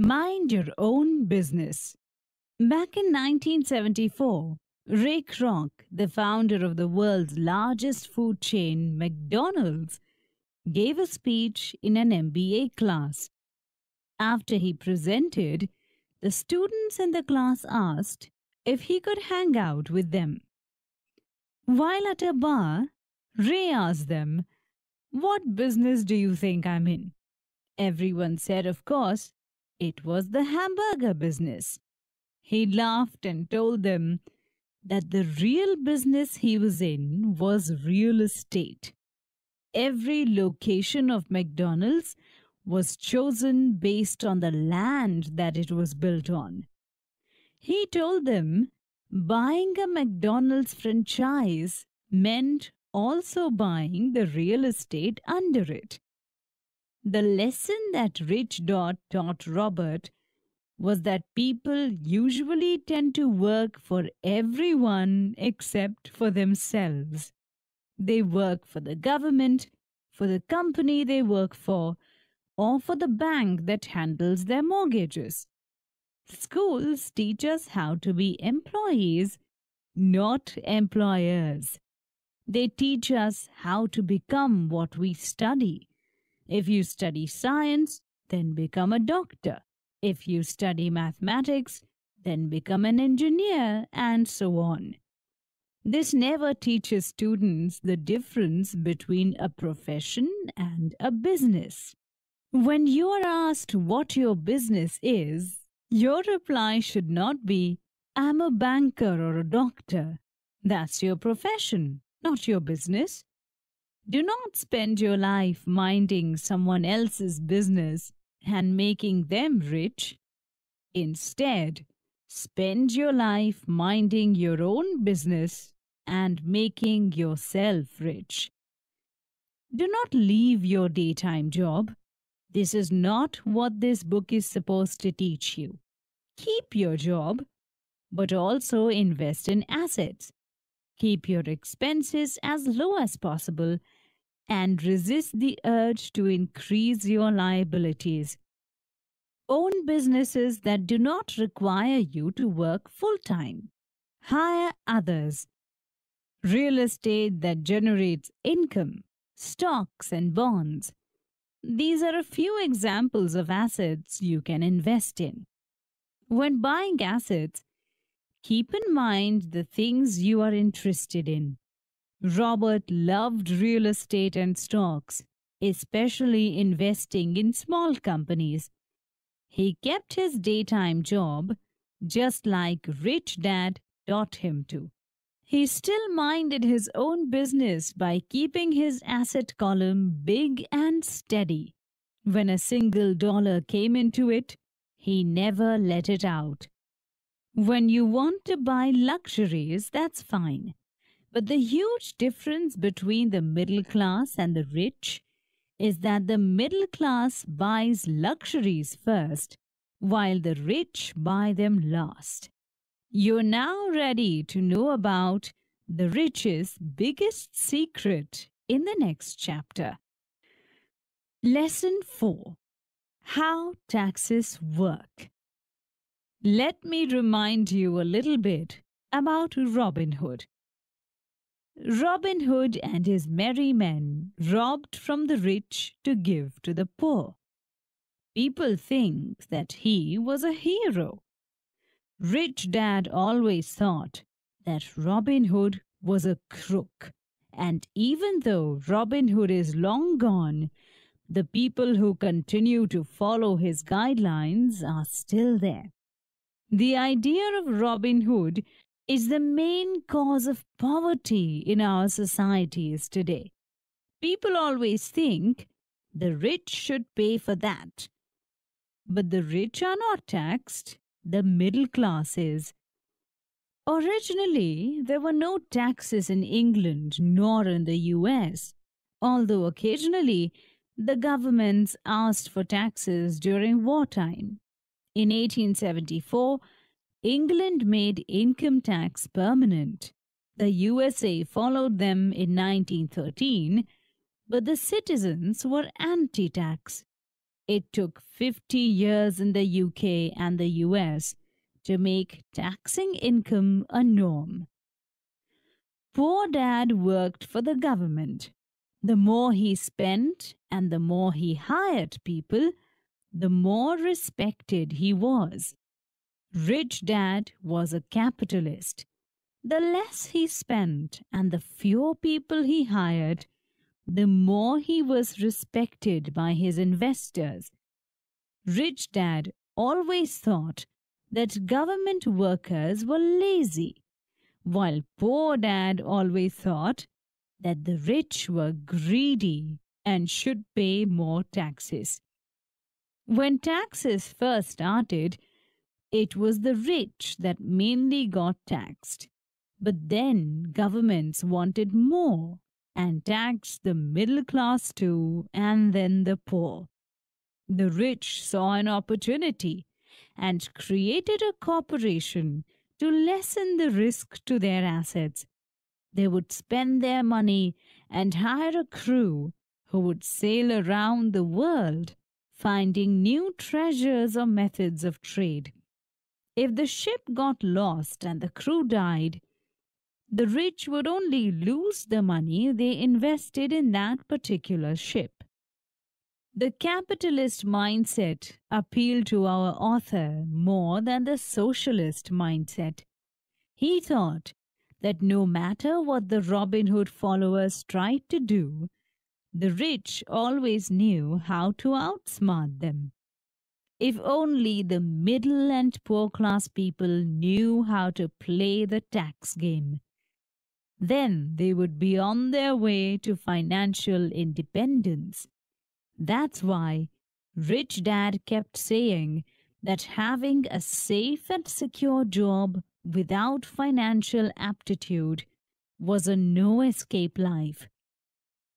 Mind your own business. Back in 1974, Ray Kroc, the founder of the world's largest food chain, McDonald's, gave a speech in an MBA class. After he presented, the students in the class asked if he could hang out with them. While at a bar, Ray asked them, What business do you think I'm in? Everyone said, Of course, it was the hamburger business. He laughed and told them that the real business he was in was real estate. Every location of McDonald's was chosen based on the land that it was built on. He told them buying a McDonald's franchise meant also buying the real estate under it. The lesson that Rich Dot taught Robert was that people usually tend to work for everyone except for themselves. They work for the government, for the company they work for, or for the bank that handles their mortgages. Schools teach us how to be employees, not employers. They teach us how to become what we study. If you study science, then become a doctor. If you study mathematics, then become an engineer, and so on. This never teaches students the difference between a profession and a business. When you are asked what your business is, your reply should not be, I'm a banker or a doctor. That's your profession, not your business. Do not spend your life minding someone else's business and making them rich. Instead, spend your life minding your own business and making yourself rich. Do not leave your daytime job. This is not what this book is supposed to teach you. Keep your job, but also invest in assets. Keep your expenses as low as possible and resist the urge to increase your liabilities. Own businesses that do not require you to work full time. Hire others. Real estate that generates income, stocks, and bonds. These are a few examples of assets you can invest in. When buying assets, keep in mind the things you are interested in. Robert loved real estate and stocks, especially investing in small companies. He kept his daytime job, just like Rich Dad taught him to. He still minded his own business by keeping his asset column big and steady. When a single dollar came into it, he never let it out. When you want to buy luxuries, that's fine. But the huge difference between the middle class and the rich is that the middle class buys luxuries first, while the rich buy them last. You're now ready to know about the rich's biggest secret in the next chapter. Lesson 4 How Taxes Work. Let me remind you a little bit about Robin Hood. Robin Hood and his merry men robbed from the rich to give to the poor. People think that he was a hero. Rich Dad always thought that Robin Hood was a crook, and even though Robin Hood is long gone, the people who continue to follow his guidelines are still there. The idea of Robin Hood is the main cause of poverty in our societies today. People always think the rich should pay for that. But the rich are not taxed, the middle class is. Originally, there were no taxes in England nor in the US, although occasionally the governments asked for taxes during wartime. In 1874, England made income tax permanent. The USA followed them in 1913, but the citizens were anti tax. It took 50 years in the UK and the US to make taxing income a norm. Poor Dad worked for the government. The more he spent and the more he hired people, the more respected he was. Rich Dad was a capitalist. The less he spent and the fewer people he hired, the more he was respected by his investors. Rich Dad always thought that government workers were lazy, while poor Dad always thought that the rich were greedy and should pay more taxes. When taxes first started, it was the rich that mainly got taxed. But then governments wanted more and taxed the middle class too and then the poor. The rich saw an opportunity and created a corporation to lessen the risk to their assets. They would spend their money and hire a crew who would sail around the world finding new treasures or methods of trade. If the ship got lost and the crew died, the rich would only lose the money they invested in that particular ship. The capitalist mindset appealed to our author more than the socialist mindset. He thought that no matter what the Robin Hood followers tried to do, the rich always knew how to outsmart them. If only the middle and poor class people knew how to play the tax game. Then they would be on their way to financial independence. That's why Rich Dad kept saying that having a safe and secure job without financial aptitude was a no escape life.